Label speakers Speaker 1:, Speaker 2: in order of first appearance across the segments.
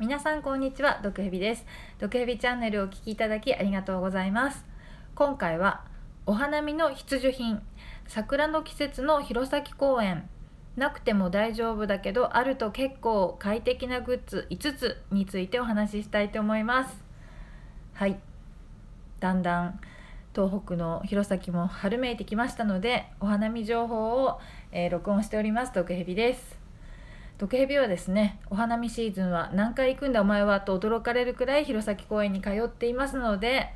Speaker 1: 皆さんこんにちは毒蛇です毒蛇チャンネルをお聞きいただきありがとうございます今回はお花見の必需品桜の季節の弘前公園なくても大丈夫だけどあると結構快適なグッズ5つについてお話ししたいと思いますはいだんだん東北の弘前も春めいてきましたのでお花見情報を、えー、録音しております毒蛇です毒蛇はですねお花見シーズンは何回行くんだお前はと驚かれるくらい弘前公園に通っていますので、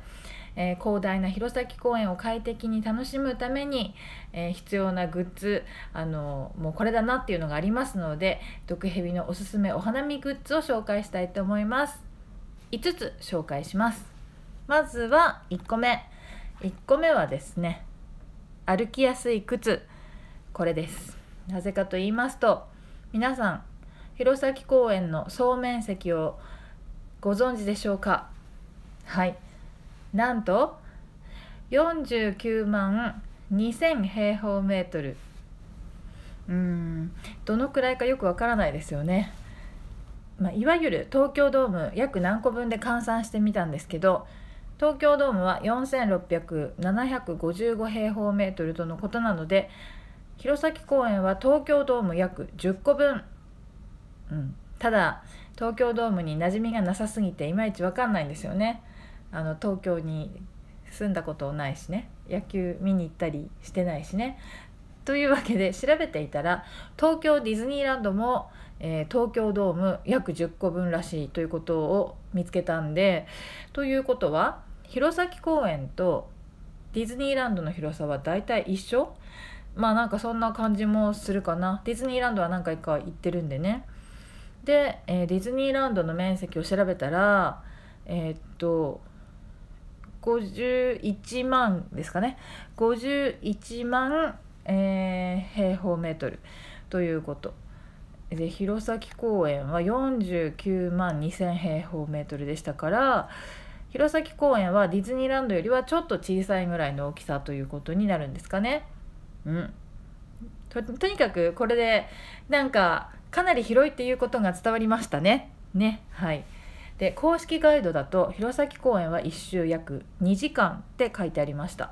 Speaker 1: えー、広大な弘前公園を快適に楽しむために、えー、必要なグッズあのもうこれだなっていうのがありますので毒蛇のおすすめお花見グッズを紹介したいと思います5つ紹介しますまずは1個目1個目はですね歩きやすい靴これですなぜかと言いますと皆さん弘前公園の総面積をご存知でしょうかはいなんと49万2000平方メートルうんどのくらいかよくわからないですよね、まあ、いわゆる東京ドーム約何個分で換算してみたんですけど東京ドームは4600 755平方メートルとのことなので弘前公園は東京ドーム約10個分、うん、ただ東京ドームに馴染みがなさすぎていまいち分かんないんですよねあの東京に住んだことないしね野球見に行ったりしてないしねというわけで調べていたら東京ディズニーランドも、えー、東京ドーム約10個分らしいということを見つけたんでということは弘前公園とディズニーランドの広さはだいたい一緒まあなんかそんな感じもするかなディズニーランドは何回か行ってるんでねで、えー、ディズニーランドの面積を調べたらえー、っと51万ですかね51万、えー、平方メートルということで弘前公園は49万2,000平方メートルでしたから弘前公園はディズニーランドよりはちょっと小さいぐらいの大きさということになるんですかね。うんととにかくこれでなんかかなり広いっていうことが伝わりましたね。ねはいで公式ガイドだと弘前公園は1周約2時間って書いてありました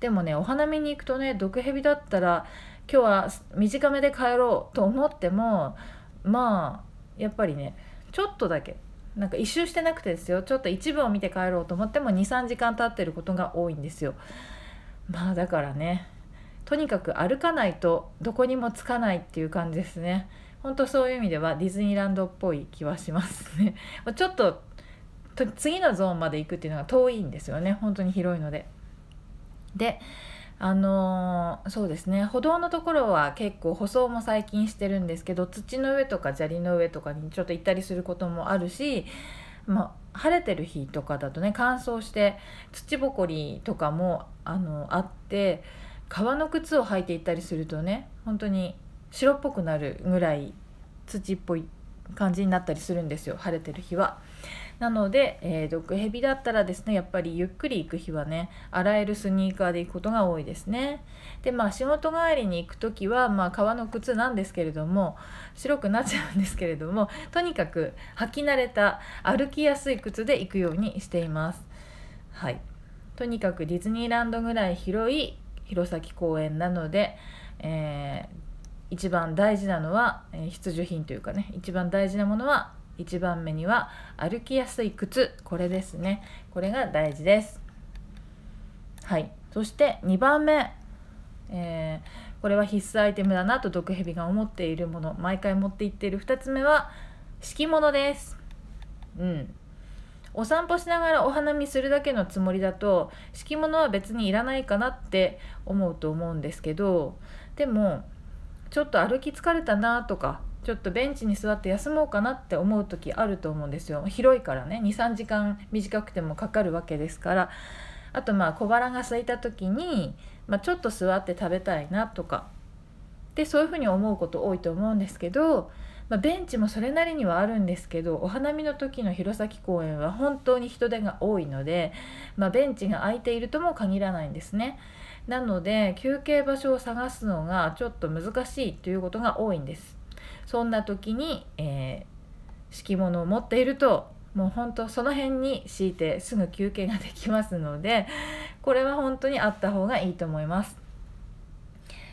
Speaker 1: でもねお花見に行くとね毒蛇だったら今日は短めで帰ろうと思ってもまあやっぱりねちょっとだけなんか一周してなくてですよちょっと一部を見て帰ろうと思っても23時間経ってることが多いんですよまあだからねとにかく歩かないとどこにもつかないっていう感じですね本当そういう意味ではディズニーランドっぽい気はしますね ちょっと次のゾーンまで行くっていうのが遠いんですよね本当に広いのでであのー、そうですね歩道のところは結構舗装も最近してるんですけど土の上とか砂利の上とかにちょっと行ったりすることもあるし、まあ、晴れてる日とかだとね乾燥して土ぼこりとかもあのあって革の靴を履いていったりするとね本当に白っぽくなるぐらい土っぽい感じになったりするんですよ晴れてる日は。なので、えー、毒ヘビだったらですねやっぱりゆっくり行く日はね洗えるスニーカーで行くことが多いですね。でまあ仕事帰りに行く時は、まあ、革の靴なんですけれども白くなっちゃうんですけれどもとにかく履き慣れた歩きやすい靴で行くようにしています。はいとにかくディズニーランドぐらい広い弘前公園なので、えー、一番大事なのは、えー、必需品というかね一番大事なものは1番目には歩きやすい靴これですねこれが大事ですはいそして2番目、えー、これは必須アイテムだなと毒蛇が思っているもの毎回持っていっている2つ目は敷物ですうんお散歩しながらお花見するだけのつもりだと敷物は別にいらないかなって思うと思うんですけどでもちょっと歩き疲れたなとかちょっとベンチに座って休もうかなって思う時あると思うんですよ広いからね23時間短くてもかかるわけですからあとまあ小腹が空いた時に、まあ、ちょっと座って食べたいなとかでそういうふうに思うこと多いと思うんですけどまあ、ベンチもそれなりにはあるんですけどお花見の時の弘前公園は本当に人手が多いので、まあ、ベンチが空いているとも限らないんですね。なので休憩場所を探すのがちょっと難しいということが多いんです。そんな時に、えー、敷物を持っているともう本当その辺に敷いてすぐ休憩ができますのでこれは本当にあった方がいいと思います。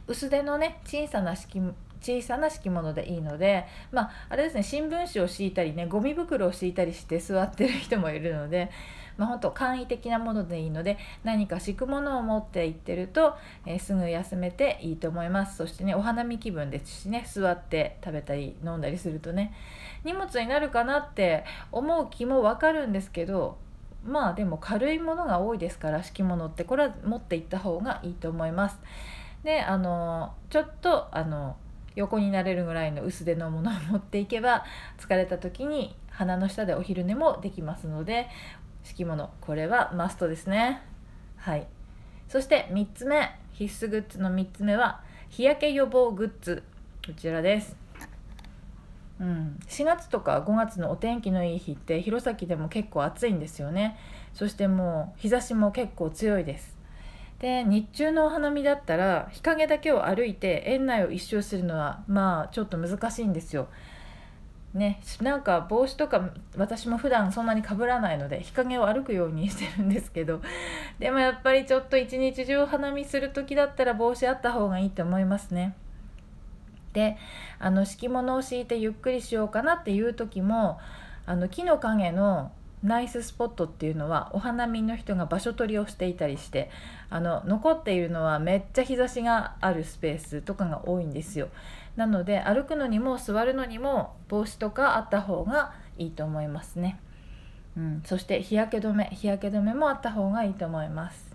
Speaker 1: 薄手のね小さな敷小さな敷物でいいので、まあ、あれですね新聞紙を敷いたりねゴミ袋を敷いたりして座ってる人もいるので、まあ、ほんと簡易的なものでいいので何か敷くものを持っていってると、えー、すぐ休めていいと思いますそしてねお花見気分ですしね座って食べたり飲んだりするとね荷物になるかなって思う気もわかるんですけどまあでも軽いものが多いですから敷物ってこれは持っていった方がいいと思います。であのちょっとあの横になれるぐらいの薄手のものを持っていけば疲れた時に鼻の下でお昼寝もできますので敷物これはマストですねはいそして3つ目必須グッズの3つ目は日焼け予防グッズこちらですうん、4月とか5月のお天気のいい日って弘前でも結構暑いんですよねそしてもう日差しも結構強いですで日中のお花見だったら日陰だけを歩いて園内を一周するのはまあちょっと難しいんですよ。ね、なんか帽子とか私も普段そんなにかぶらないので日陰を歩くようにしてるんですけどでもやっぱりちょっと一日中お花見する時だったら帽子あった方がいいと思いますね。であの敷物を敷いてゆっくりしようかなっていう時もあの木の陰のナイススポットっていうのはお花見の人が場所取りをしていたりしてあの残っているのはめっちゃ日差しがあるスペースとかが多いんですよなので歩くのにも座るのにも帽子とかあった方がいいと思いますね、うん、そして日焼け止め日焼け止めもあった方がいいと思います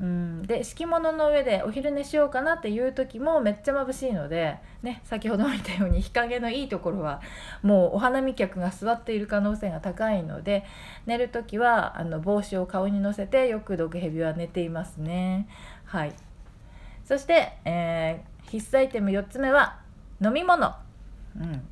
Speaker 1: うん、で敷物の上でお昼寝しようかなっていう時もめっちゃ眩しいので、ね、先ほども言ったように日陰のいいところはもうお花見客が座っている可能性が高いので寝る時はあの帽子を顔にのせてよく毒蛇は寝ていますね。はい、そして、えー、必須アイテム4つ目は飲み物。うん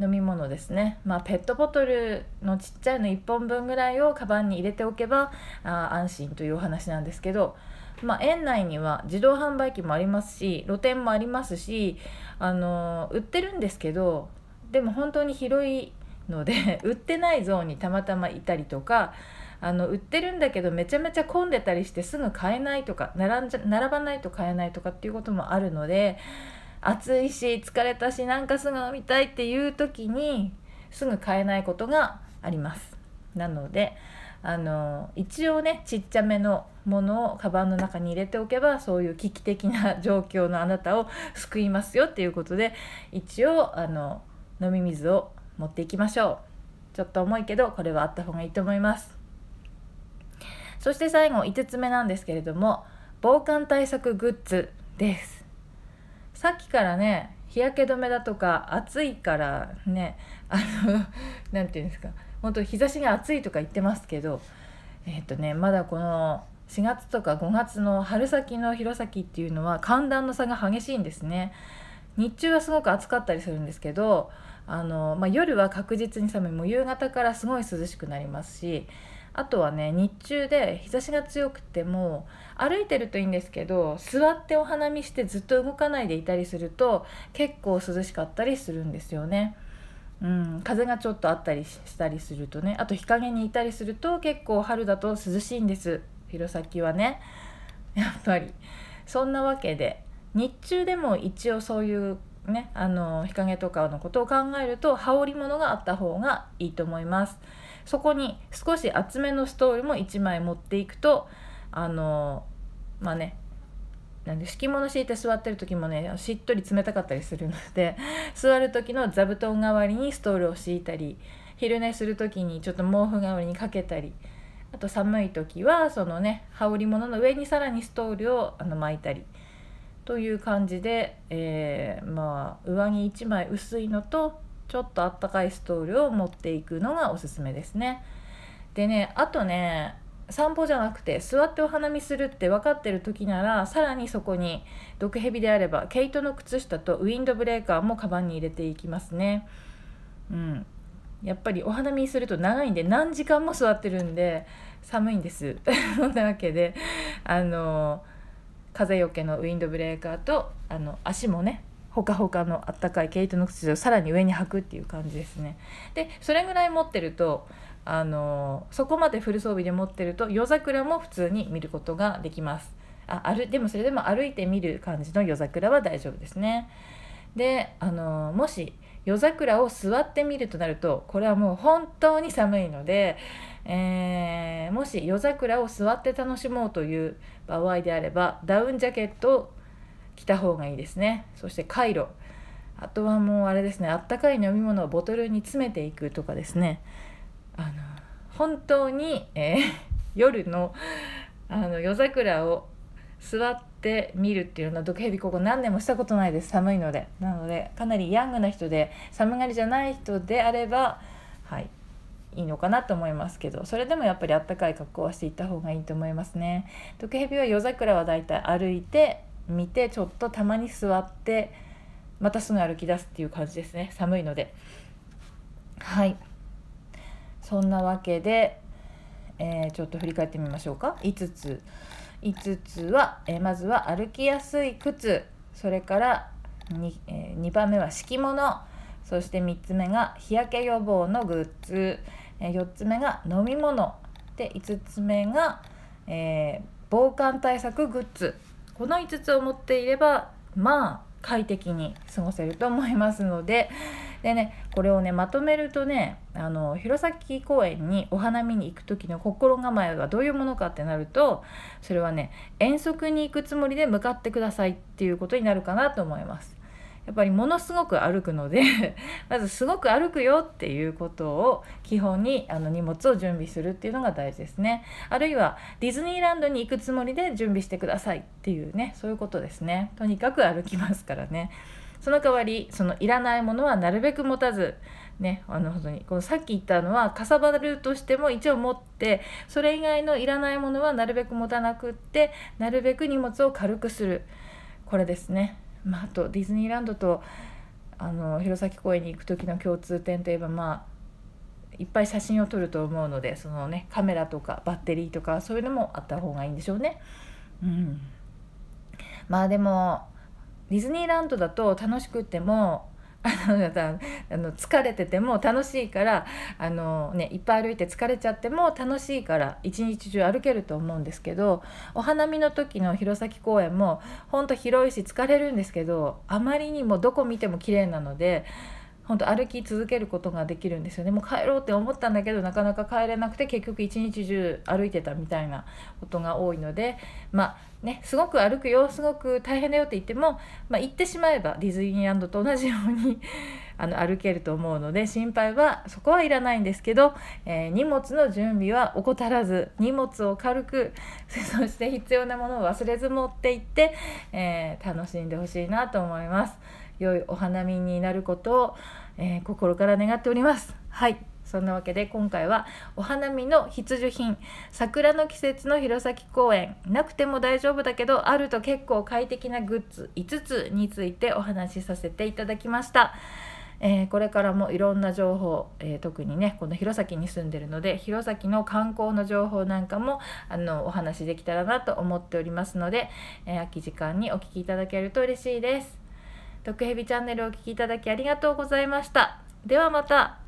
Speaker 1: 飲み物ですね、まあ、ペットボトルのちっちゃいの1本分ぐらいをカバンに入れておけばあ安心というお話なんですけど、まあ、園内には自動販売機もありますし露店もありますし、あのー、売ってるんですけどでも本当に広いので 売ってないゾーンにたまたまいたりとかあの売ってるんだけどめちゃめちゃ混んでたりしてすぐ買えないとか並んじゃ並ばないと買えないとかっていうこともあるので暑いし疲れたしなんかすぐ飲みたいっていう時にすぐ買えないことがありますなのであの一応ねちっちゃめのものをカバンの中に入れておけばそういう危機的な状況のあなたを 救いますよっていうことで一応あの飲み水を持っていきましょうちょっと重いけどこれはあった方がいいと思いますそして最後5つ目なんですけれども防寒対策グッズですさっきからね日焼け止めだとか暑いからねあの何 て言うんですか本当日差しが暑いとか言ってますけどえっとねまだこの4月とか5月の春先の弘前っていうのは寒暖の差が激しいんですね。日中はすごく暑かったりするんですけどあの、まあ、夜は確実に寒いもう夕方からすごい涼しくなりますしあとはね日中で日差しが強くても歩いてるといいんですけど座ってお花見してずっと動かないでいたりすると結構涼しかったりするんですよね。うん、風がちょっとあったりしたりするとねあと日陰にいたりすると結構春だと涼しいんです弘前はねやっぱりそんなわけで日中でも一応そういうねあの日陰とかのことを考えると羽織り物があった方がいいと思います。そこに少し厚めのストールも1枚持っていくとあのまあねなんで敷物敷いて座ってる時もねしっとり冷たかったりするので 座る時の座布団代わりにストールを敷いたり昼寝する時にちょっと毛布代わりにかけたりあと寒い時はそのね羽織物の上にさらにストールをあの巻いたりという感じで、えー、まあ上着1枚薄いのとちょっとあったかいストールを持っていくのがおすすめですね。でねあとね散歩じゃなくて座ってお花見するって分かってる時ならさらにそこに毒蛇であれば毛糸の靴下とウィンドブレーカーもカバンに入れていきますね。うん、やっぱりお花見すると長いんで何時間も座ってるんで寒いんです。そ んなわけであの風よけのウィンドブレーカーとあの足もねほかほかのあったかい毛糸の靴をさらに上に履くっていう感じですね。でそれぐらい持ってるとあのそこまでフル装備で持ってると夜桜も普通に見ることができます。あ歩でもそれでも歩いて見る感じの夜桜は大丈夫ですね。であのもし夜桜を座ってみるとなるとこれはもう本当に寒いので、えー、もし夜桜を座って楽しもうという場合であればダウンジャケットを着た方がいいですねそしてカイロあとはもうあれですねあったかい飲み物をボトルに詰めていくとかですねあの本当に、えー、夜のあの夜桜を座って見るっていうのは毒蛇ここ何年もしたことないです寒いのでなのでかなりヤングな人で寒がりじゃない人であればはいいいのかなと思いますけどそれでもやっぱりあったかい格好はしていった方がいいと思いますね毒蛇は夜桜はだいたい歩いて見てちょっとたまに座ってまたすぐ歩き出すっていう感じですね寒いのではいそんなわけで、えー、ちょっと振り返ってみましょうか5つ5つは、えー、まずは歩きやすい靴それから 2,、えー、2番目は敷物そして3つ目が日焼け予防のグッズ、えー、4つ目が飲み物で5つ目が、え防寒対策グッズこの5つを持っていればまあ快適に過ごせると思いますのででねこれをねまとめるとねあの弘前公園にお花見に行く時の心構えはどういうものかってなるとそれはね遠足に行くつもりで向かってくださいっていうことになるかなと思います。やっぱりものすごく歩くので まずすごく歩くよっていうことを基本にあの荷物を準備するっていうのが大事ですねあるいはディズニーランドに行くつもりで準備してくださいっていうねそういうことですねとにかく歩きますからねその代わりそのいらないものはなるべく持たずねあの本当にこのさっき言ったのはかさばるとしても一応持ってそれ以外のいらないものはなるべく持たなくってなるべく荷物を軽くするこれですねまあ、あとディズニーランドとあの弘前公園に行く時の共通点といえばまあいっぱい写真を撮ると思うのでそのねカメラとかバッテリーとかそういうのもあった方がいいんでしょうね。うん、まあでもディズニーランドだと楽しくっても あのあの疲れてても楽しいからあの、ね、いっぱい歩いて疲れちゃっても楽しいから一日中歩けると思うんですけどお花見の時の弘前公園もほんと広いし疲れるんですけどあまりにもどこ見ても綺麗なので。本当歩き続けることができるんですよねもう帰ろうって思ったんだけどなかなか帰れなくて結局一日中歩いてたみたいなことが多いのでまあねすごく歩くよすごく大変だよって言っても、まあ、行ってしまえばディズニーランドと同じように あの歩けると思うので心配はそこはいらないんですけど、えー、荷物の準備は怠らず荷物を軽く そして必要なものを忘れず持って行って、えー、楽しんでほしいなと思います。良いお花見になることを、えー、心から願っております。はいそんなわけで今回はお花見の必需品桜の季節の弘前公園なくても大丈夫だけどあると結構快適なグッズ5つについてお話しさせていただきました。えー、これからもいろんな情報、えー、特にねこの弘前に住んでるので弘前の観光の情報なんかもあのお話しできたらなと思っておりますので、えー、空き時間にお聴きいただけると嬉しいです。毒蛇チャンネルをお聴きいただきありがとうございました。ではまた。